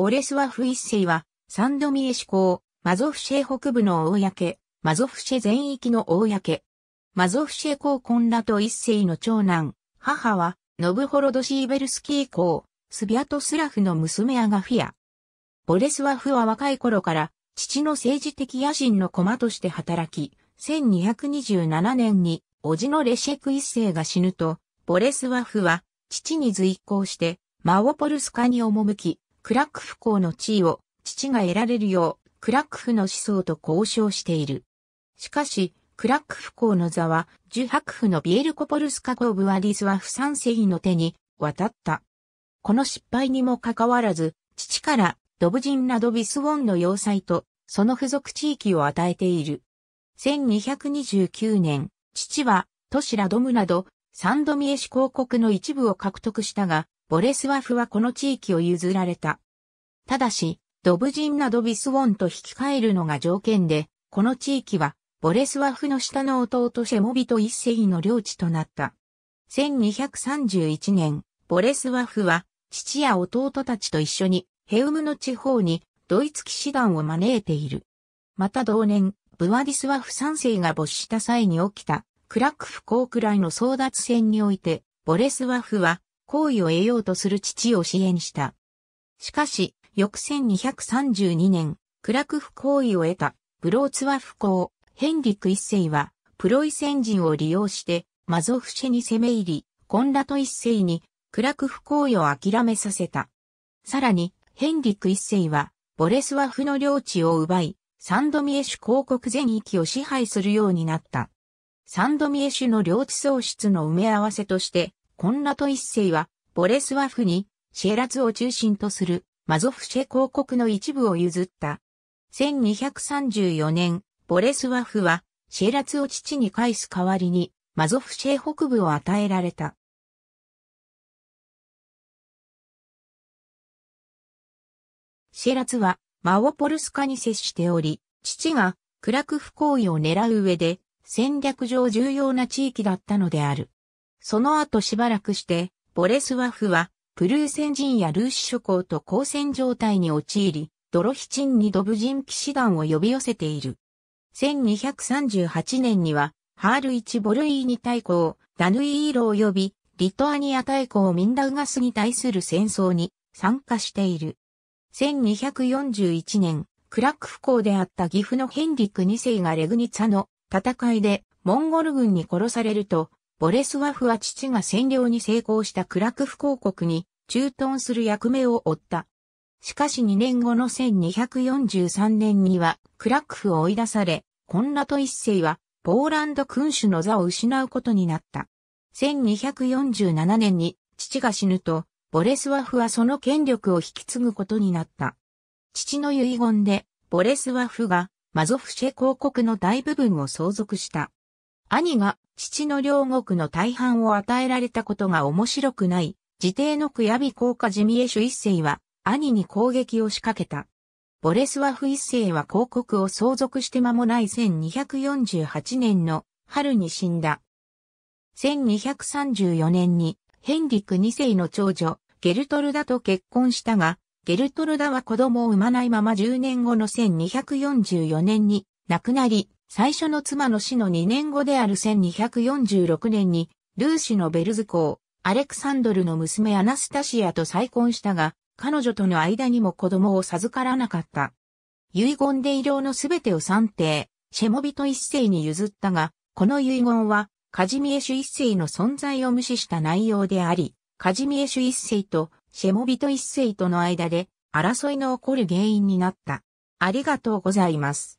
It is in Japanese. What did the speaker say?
ボレスワフ一世は、サンドミエシ港、マゾフシェ北部の大焼マゾフシェ全域の大焼マゾフシェ公コンラと一世の長男、母は、ノブホロドシーベルスキー公、スビアトスラフの娘アガフィア。ボレスワフは若い頃から、父の政治的野心の駒として働き、1227年に、叔父のレシェク一世が死ぬと、ボレスワフは、父に随行して、マオポルスカに赴き、クラックフ公の地位を父が得られるよう、クラックフの思想と交渉している。しかし、クラックフ公の座は、ジュハクフのビエルコポルスカコーブデリスワフ三世の手に渡った。この失敗にもかかわらず、父からドブジンなどビスウォンの要塞と、その付属地域を与えている。1229年、父は、都市ラドムなど、サンドミエシ公国の一部を獲得したが、ボレスワフはこの地域を譲られた。ただし、ドブジンなどビスウォンと引き換えるのが条件で、この地域は、ボレスワフの下の弟シェモビト一世の領地となった。1231年、ボレスワフは、父や弟たちと一緒に、ヘウムの地方に、ドイツ騎士団を招いている。また同年、ブワディスワフ3世が没した際に起きた、クラックフ公くらいの争奪戦において、ボレスワフは、好意を得ようとする父を支援した。しかし、翌1232年、クラクフ好意を得たブローツワフ公、ヘンリック一世は、プロイセン人を利用して、マゾフシェに攻め入り、コンラト一世に、クラクフ行為を諦めさせた。さらに、ヘンリック一世は、ボレスワフの領地を奪い、サンドミエシュ公国全域を支配するようになった。サンドミエシュの領地喪失の埋め合わせとして、コンラト一世は、ボレスワフに、シェラツを中心とする、マゾフシェ公国の一部を譲った。1234年、ボレスワフは、シェラツを父に返す代わりに、マゾフシェ北部を与えられた。シェラツは、マオポルスカに接しており、父が、クラクフ行為を狙う上で、戦略上重要な地域だったのである。その後しばらくして、ボレスワフは、プルーセン人やルーシ諸侯と交戦状態に陥り、ドロヒチンにドブ人騎士団を呼び寄せている。1238年には、ハール1ボルイーニ大公、ダヌイーロを呼び、リトアニア大公ミンダウガスに対する戦争に参加している。1241年、クラックフ幸であった岐阜のヘンリック2世がレグニツァの戦いでモンゴル軍に殺されると、ボレスワフは父が占領に成功したクラクフ公国に駐屯する役目を負った。しかし2年後の1243年にはクラクフを追い出され、コンラト一世はポーランド君主の座を失うことになった。1247年に父が死ぬと、ボレスワフはその権力を引き継ぐことになった。父の遺言で、ボレスワフがマゾフシェ公国の大部分を相続した。兄が父の両国の大半を与えられたことが面白くない、自邸のクヤビ効果ジミエシュ一世は兄に攻撃を仕掛けた。ボレスワフ一世は広告を相続して間もない1248年の春に死んだ。1234年にヘンリク二世の長女、ゲルトルダと結婚したが、ゲルトルダは子供を産まないまま10年後の1244年に亡くなり、最初の妻の死の2年後である1246年に、ルーシのベルズ公、アレクサンドルの娘アナスタシアと再婚したが、彼女との間にも子供を授からなかった。遺言で医療のすべてを算定、シェモビト一世に譲ったが、この遺言は、カジミエシュ一世の存在を無視した内容であり、カジミエシュ一世とシェモビト一世との間で争いの起こる原因になった。ありがとうございます。